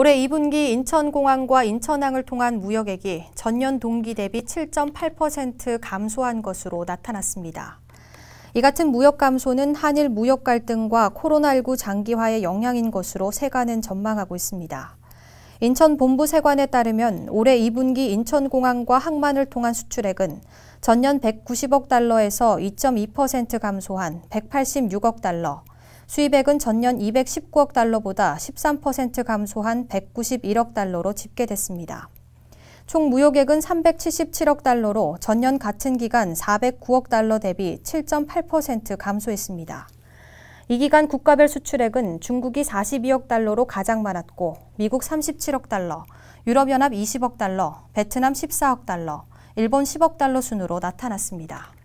올해 2분기 인천공항과 인천항을 통한 무역액이 전년 동기 대비 7.8% 감소한 것으로 나타났습니다. 이 같은 무역 감소는 한일 무역 갈등과 코로나19 장기화의 영향인 것으로 세관은 전망하고 있습니다. 인천 본부 세관에 따르면 올해 2분기 인천공항과 항만을 통한 수출액은 전년 190억 달러에서 2.2% 감소한 186억 달러, 수입액은 전년 219억 달러보다 13% 감소한 191억 달러로 집계됐습니다. 총 무역액은 377억 달러로 전년 같은 기간 409억 달러 대비 7.8% 감소했습니다. 이 기간 국가별 수출액은 중국이 42억 달러로 가장 많았고 미국 37억 달러, 유럽연합 20억 달러, 베트남 14억 달러, 일본 10억 달러 순으로 나타났습니다.